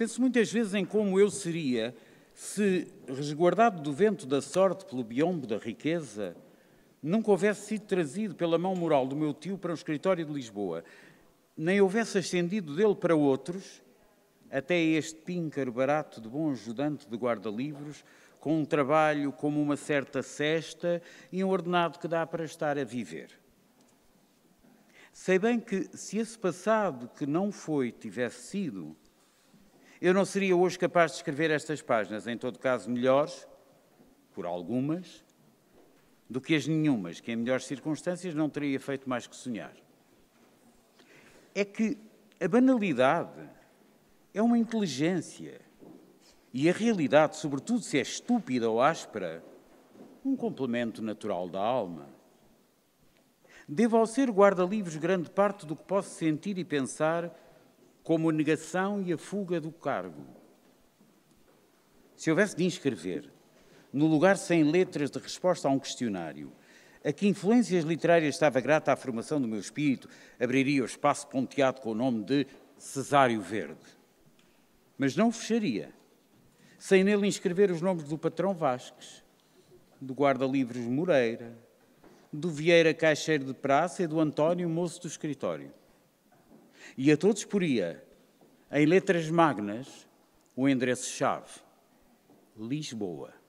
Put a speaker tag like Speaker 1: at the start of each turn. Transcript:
Speaker 1: Penso muitas vezes em como eu seria se, resguardado do vento da sorte pelo biombo da riqueza, nunca houvesse sido trazido pela mão moral do meu tio para um escritório de Lisboa, nem houvesse ascendido dele para outros, até este píncaro barato de bom ajudante de guarda-livros, com um trabalho como uma certa cesta e um ordenado que dá para estar a viver. Sei bem que se esse passado que não foi tivesse sido, eu não seria hoje capaz de escrever estas páginas, em todo caso melhores, por algumas, do que as nenhumas, que em melhores circunstâncias não teria feito mais que sonhar. É que a banalidade é uma inteligência e a realidade, sobretudo se é estúpida ou áspera, um complemento natural da alma. Devo ao ser guarda-livros grande parte do que posso sentir e pensar como a negação e a fuga do cargo. Se houvesse de inscrever, no lugar sem letras de resposta a um questionário, a que influências literárias estava grata à formação do meu espírito, abriria o espaço ponteado com o nome de Cesário Verde. Mas não fecharia, sem nele inscrever os nomes do patrão Vasques, do guarda-livros Moreira, do Vieira Caixeiro de Praça e do António Moço do Escritório e a todos poria, em letras magnas, o endereço-chave: Lisboa.